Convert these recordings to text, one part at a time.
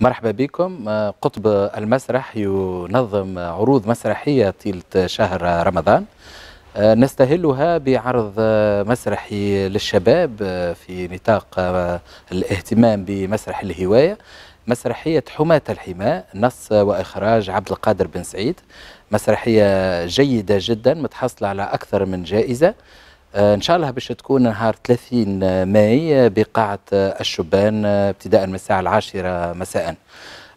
مرحبا بكم آه، قطب المسرح ينظم عروض مسرحية طيلة شهر رمضان آه، نستهلها بعرض مسرحي للشباب آه، في نطاق الاهتمام بمسرح الهواية مسرحية حماة الحماة نص وإخراج عبد القادر بن سعيد مسرحية جيدة جدا متحصلة على أكثر من جائزة آه، ان شاء الله باش تكون نهار 30 ماي آه، بقاعه آه، الشبان ابتداء من الساعه العاشره مساء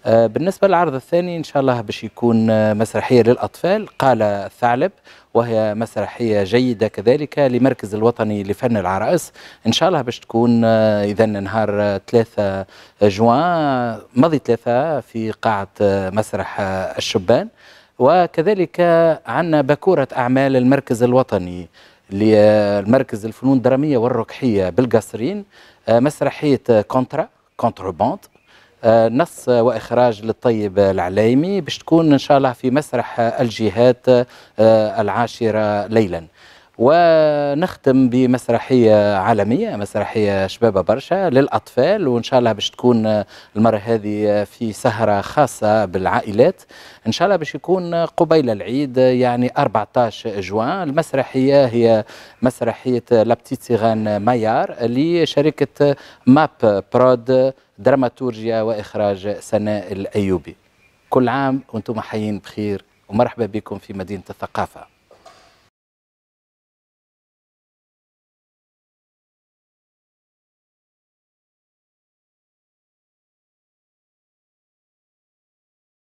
بالنسبه للعرض الثاني ان شاء الله باش يكون مسرحيه للاطفال قال الثعلب وهي مسرحيه جيده كذلك لمركز الوطني لفن العرائس ان شاء الله باش تكون اذا نهار 3 جوان ماضي 3 في قاعه مسرح الشبان وكذلك عندنا باكوره اعمال المركز الوطني لمركز الفنون الدراميه والركحيه بالقصرين آه، مسرحيه آه، كونترا كونترباند آه، نص واخراج للطيب العلايمي باش تكون ان شاء الله في مسرح الجهات العاشره ليلا ونختم بمسرحية عالمية مسرحية شبابة برشا للأطفال وإن شاء الله باش تكون المرة هذه في سهرة خاصة بالعائلات إن شاء الله باش يكون قبيل العيد يعني 14 جوان المسرحية هي مسرحية لابتيت سيغان مايار لشركة ماب برود دراماتورجيا وإخراج سناء الأيوبي كل عام وانتم حيين بخير ومرحبا بكم في مدينة الثقافة